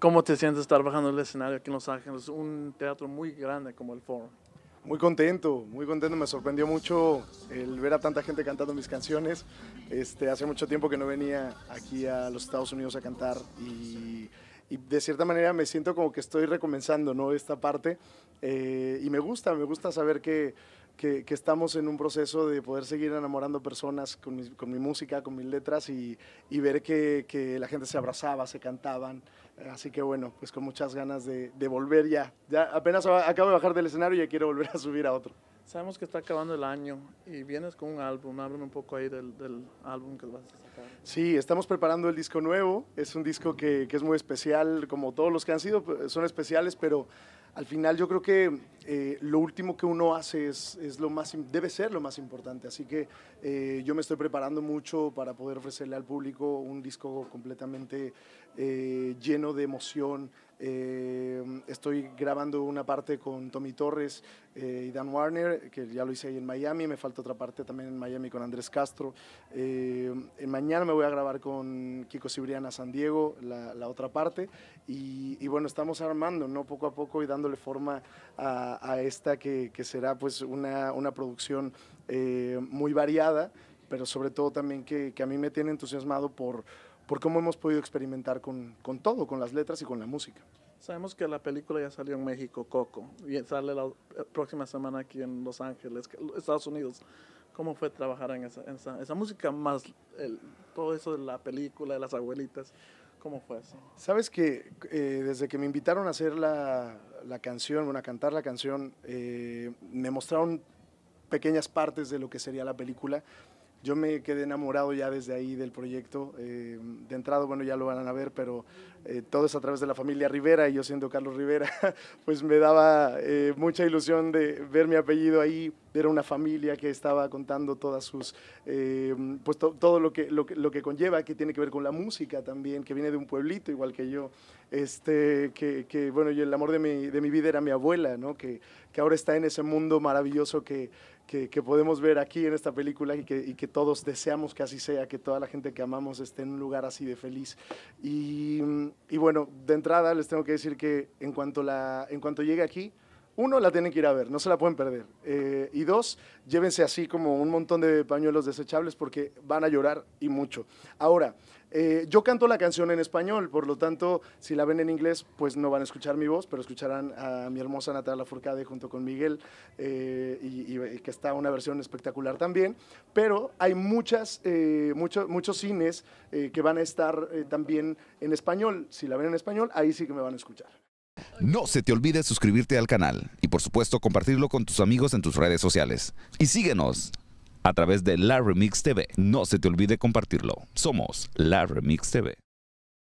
¿Cómo te sientes estar bajando el escenario aquí en Los Ángeles? Un teatro muy grande como el Forum. Muy contento, muy contento. Me sorprendió mucho el ver a tanta gente cantando mis canciones. Este, hace mucho tiempo que no venía aquí a los Estados Unidos a cantar y, de cierta manera me siento como que estoy recomenzando ¿no? esta parte eh, y me gusta, me gusta saber que que, estamos en un proceso de poder seguir enamorando personas con mi, música, con mis letras y, ver que, la gente se abrazaba, se cantaban. Así que bueno, pues con muchas ganas de, de volver ya. Ya apenas acabo de bajar del escenario y ya quiero volver a subir a otro. Sabemos que está acabando el año y vienes con un álbum. Háblame un poco ahí del, álbum que vas a sacar. Sí, estamos preparando el disco nuevo. Es un disco que, es muy especial, como todos los que han sido, pues, son especiales, pero al final yo creo que eh, lo último que uno hace es, es, lo más, debe ser lo más importante. Así que eh, yo me estoy preparando mucho para poder ofrecerle al público un disco completamente eh, lleno de emoción, eh, estoy grabando una parte con Tommy Torres eh, y Dan Warner, que ya lo hice ahí en Miami. Me falta otra parte también en Miami con Andrés Castro. Eh, mañana me voy a grabar con Kiko Cibriana San Diego, la, otra parte. Y, bueno, estamos armando, ¿no? Poco a poco y dándole forma a, esta que, será pues una, producción muy variada, pero sobre todo también que a mí me tiene entusiasmado por por cómo hemos podido experimentar con, con todo, con las letras y con la música. Sabemos que la película ya salió en México, Coco, y sale la eh, próxima semana aquí en Los Ángeles, Estados Unidos. ¿Cómo fue trabajar en esa, esa, música más el, todo eso de la película, de las abuelitas? ¿Cómo fue eso? Sabes que eh, desde que me invitaron a hacer la, la canción, bueno, a cantar la canción, eh, me mostraron pequeñas partes de lo que sería la película yo me quedé enamorado ya desde ahí del proyecto. Eh, de entrada, bueno, ya lo van a ver, pero todos eh, todo es a través de la familia Rivera y yo siendo Carlos Rivera, pues me daba eh, mucha ilusión de ver mi apellido ahí era una familia que estaba contando todas sus, eh, pues todo lo que, lo conlleva, que tiene que ver con la música también, que viene de un pueblito igual que yo, este, que, bueno, yo, el amor de mi, vida era mi abuela, ¿no? que, que ahora está en ese mundo maravilloso que, que, podemos ver aquí en esta película y que, todos deseamos que así sea, que toda la gente que amamos esté en un lugar así de feliz. Y, y bueno, de entrada les tengo que decir que en cuanto, la, en cuanto llegue aquí, uno, la tienen que ir a ver, no se la pueden perder. Eh, y dos, llévense así como un montón de pañuelos desechables porque van a llorar y mucho. Ahora, eh, yo canto la canción en español, por lo tanto, si la ven en inglés, pues no van a escuchar mi voz, pero escucharán a mi hermosa Natalia Furcade junto con Miguel, eh, y, que está una versión espectacular también. Pero hay muchas, muchos cines que van a estar también en español. Si la ven en español, ahí sí que me van a escuchar. No se te olvide suscribirte al canal y por supuesto compartirlo con tus amigos en tus redes sociales. Y síguenos a través de La TV. No se te olvide compartirlo. Somos La Remix TV.